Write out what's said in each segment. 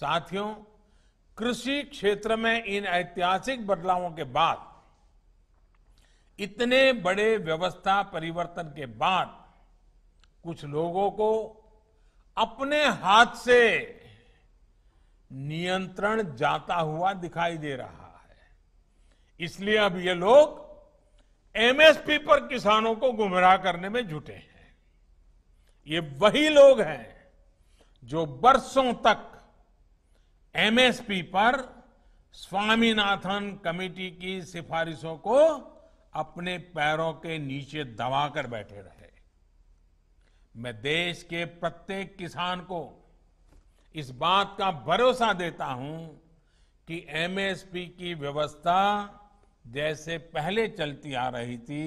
साथियों कृषि क्षेत्र में इन ऐतिहासिक बदलावों के बाद इतने बड़े व्यवस्था परिवर्तन के बाद कुछ लोगों को अपने हाथ से नियंत्रण जाता हुआ दिखाई दे रहा है इसलिए अब ये लोग एमएसपी पर किसानों को गुमराह करने में जुटे हैं ये वही लोग हैं जो बरसों तक एमएसपी पर स्वामीनाथन कमेटी की सिफारिशों को अपने पैरों के नीचे दबाकर बैठे रहे मैं देश के प्रत्येक किसान को इस बात का भरोसा देता हूं कि एमएसपी की व्यवस्था जैसे पहले चलती आ रही थी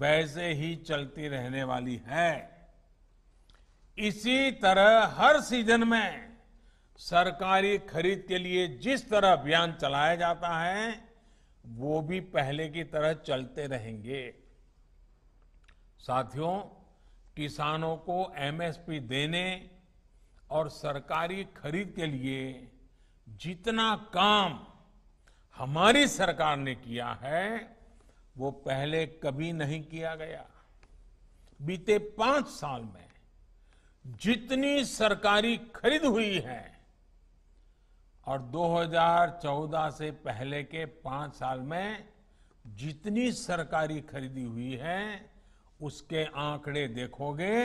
वैसे ही चलती रहने वाली है इसी तरह हर सीजन में सरकारी खरीद के लिए जिस तरह अभियान चलाया जाता है वो भी पहले की तरह चलते रहेंगे साथियों किसानों को एमएसपी देने और सरकारी खरीद के लिए जितना काम हमारी सरकार ने किया है वो पहले कभी नहीं किया गया बीते पांच साल में जितनी सरकारी खरीद हुई है और 2014 से पहले के पांच साल में जितनी सरकारी खरीदी हुई है उसके आंकड़े देखोगे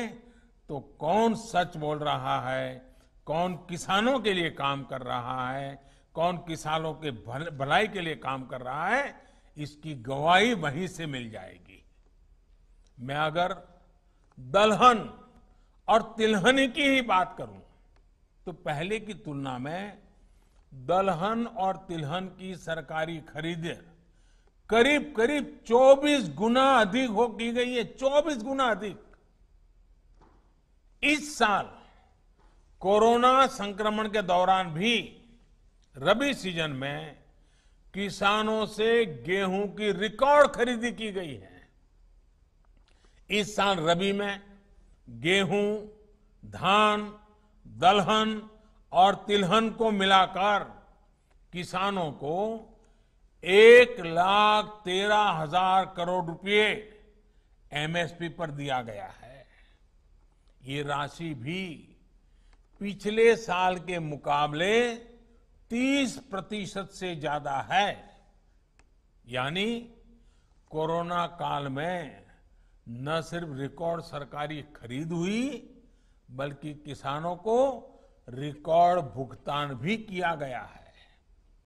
तो कौन सच बोल रहा है कौन किसानों के लिए काम कर रहा है कौन किसानों के भलाई के लिए काम कर रहा है इसकी गवाही वहीं से मिल जाएगी मैं अगर दलहन और तिलहन की ही बात करूं तो पहले की तुलना में दलहन और तिलहन की सरकारी खरीदें करीब करीब 24 गुना अधिक हो की गई है 24 गुना अधिक इस साल कोरोना संक्रमण के दौरान भी रबी सीजन में किसानों से गेहूं की रिकॉर्ड खरीदी की गई है इस साल रबी में गेहूं धान दलहन और तिलहन को मिलाकर किसानों को एक लाख तेरह हजार करोड़ रुपए एमएसपी पर दिया गया है ये राशि भी पिछले साल के मुकाबले 30 प्रतिशत से ज्यादा है यानी कोरोना काल में न सिर्फ रिकॉर्ड सरकारी खरीद हुई बल्कि किसानों को रिकॉर्ड भुगतान भी किया गया है